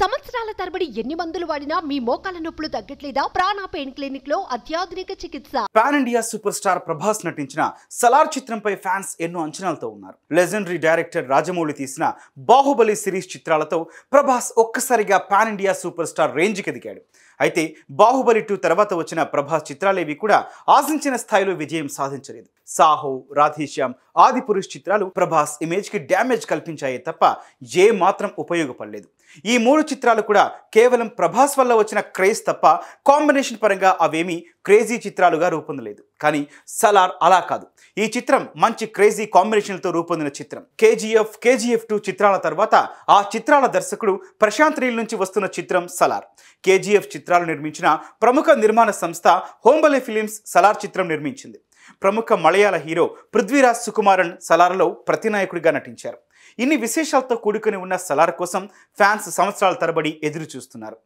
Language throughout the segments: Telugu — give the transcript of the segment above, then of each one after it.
Some of సంవత్సరాల తరబడి ఎన్ని మందులు వాడినా మీ మోకాల నొప్పులు తగ్గట్లేదా ప్రాణ పెయిన్ క్లినిక్ లో అత్యాధునిక చికిత్స pan India super star Prabhas నటించిన సలార్ చిత్రంపై ఫ్యాన్స్ ఎన్నో అంచనాలతో ఉన్నారు లెజెండరీ డైరెక్టర్ రాజమౌళి తీసిన బాహుబలి సిరీస్ చిత్రాలతో ప్రభాస్ ఒక్కసారిగా పాన్ ఇండియా సూపర్ స్టార్ కి ఎదిగాడు అయితే బాహుబలి టూ తర్వాత వచ్చిన ప్రభాస్ చిత్రాలేవి కూడా ఆశించిన స్థాయిలో విజయం సాధించలేదు సాహో రాధేశ్యామ్ పురుష్ చిత్రాలు ప్రభాస్ ఇమేజ్కి డ్యామేజ్ కల్పించాయే తప్ప ఏ మాత్రం ఉపయోగపడలేదు ఈ మూడు చిత్రాలు చిత్రాలు కూడా కేవలం ప్రభాస్ వల్ల వచ్చిన క్రేజ్ తప్ప కాంబినేషన్ పరంగా అవేమీ క్రేజీ చిత్రాలుగా రూపొందలేదు కానీ సలార్ అలా కాదు ఈ చిత్రం మంచి క్రేజీ కాంబినేషన్లతో రూపొందిన చిత్రం కేజీఎఫ్ కేజీఎఫ్ టూ చిత్రాల తర్వాత ఆ చిత్రాల దర్శకుడు ప్రశాంత్ రీల్ నుంచి వస్తున్న చిత్రం సలార్ కేజీఎఫ్ చిత్రాలు నిర్మించిన ప్రముఖ నిర్మాణ సంస్థ హోంబలే ఫిలిమ్స్ సలార్ చిత్రం నిర్మించింది ప్రముఖ మలయాళ హీరో పృథ్వీరాజ్ సుకుమారన్ సలార్లో ప్రతినాయకుడిగా నటించారు ఇన్ని విశేషాలతో కూడుకుని ఉన్న సలార్ కోసం ఫ్యాన్స్ సంవత్సరాల తరబడి ఎదురు చూస్తున్నారు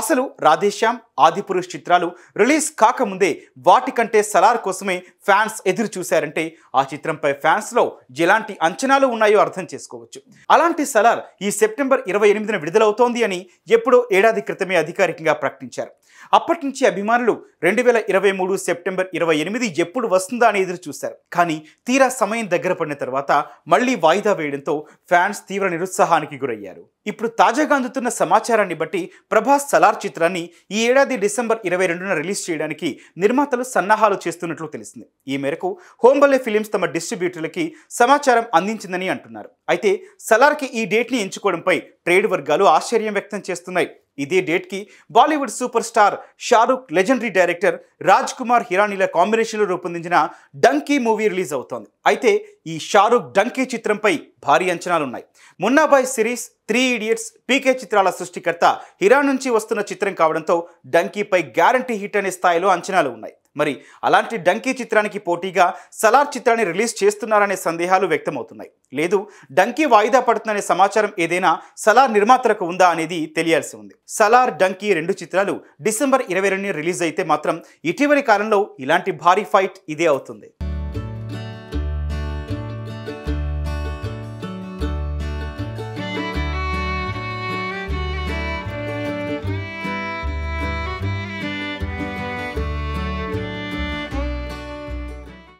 అసలు రాధేశ్యామ్ ఆదిపురుష్ చిత్రాలు రిలీజ్ కాకముందే వాటికంటే సలార్ కోసమే ఫ్యాన్స్ ఎదురు చూశారంటే ఆ చిత్రంపై ఫ్యాన్స్లో ఎలాంటి అంచనాలు ఉన్నాయో అర్థం చేసుకోవచ్చు అలాంటి సలార్ ఈ సెప్టెంబర్ ఇరవై ఎనిమిదిన విడుదలవుతోంది అని ఎప్పుడో ఏడాది క్రితమే అధికారికంగా ప్రకటించారు అప్పటి నుంచి అభిమానులు రెండు వేల ఇరవై మూడు సెప్టెంబర్ ఇరవై ఎనిమిది ఎప్పుడు వస్తుందా అని ఎదురు చూశారు కానీ తీరా సమయం దగ్గర పడిన తర్వాత మళ్ళీ వాయిదా వేయడంతో ఫ్యాన్స్ తీవ్ర నిరుత్సాహానికి గురయ్యారు ఇప్పుడు తాజాగా అందుతున్న సమాచారాన్ని బట్టి ప్రభాస్ సలార్ చిత్రాన్ని ఈ ఏడాది డిసెంబర్ ఇరవై రెండున రిలీజ్ చేయడానికి నిర్మాతలు సన్నాహాలు చేస్తున్నట్లు తెలిసింది ఈ మేరకు హోంబల్లే ఫిలిమ్స్ తమ డిస్ట్రిబ్యూటర్లకి సమాచారం అందించిందని అంటున్నారు అయితే సలార్కి ఈ డేట్ని ఎంచుకోవడంపై ట్రేడ్ వర్గాలు ఆశ్చర్యం వ్యక్తం చేస్తున్నాయి ఇదే డేట్కి Bollywood super star Shahrukh legendary director Raj Kumar హిరానీల కాంబినేషన్లో రూపొందించిన డంకీ మూవీ రిలీజ్ అవుతోంది అయితే ఈ షారూక్ డంకీ చిత్రంపై భారీ అంచనాలున్నాయి Munnabhai series three idiots PK చిత్రాల సృష్టికర్త హిరా నుంచి వస్తున్న చిత్రం కావడంతో డంకీపై గ్యారంటీ హిట్ అనే స్థాయిలో అంచనాలు ఉన్నాయి మరి అలాంటి డంకీ చిత్రానికి పోటీగా సలార్ చిత్రాన్ని రిలీజ్ చేస్తున్నారనే సందేహాలు వ్యక్తమవుతున్నాయి లేదు డంకీ వాయిదా పడుతుందనే సమాచారం ఏదైనా సలార్ నిర్మాతలకు ఉందా అనేది తెలియాల్సి ఉంది సలార్ డంకీ రెండు చిత్రాలు డిసెంబర్ ఇరవై రెండుని రిలీజ్ అయితే మాత్రం ఇటీవలి కాలంలో ఇలాంటి భారీ ఫైట్ ఇదే అవుతుంది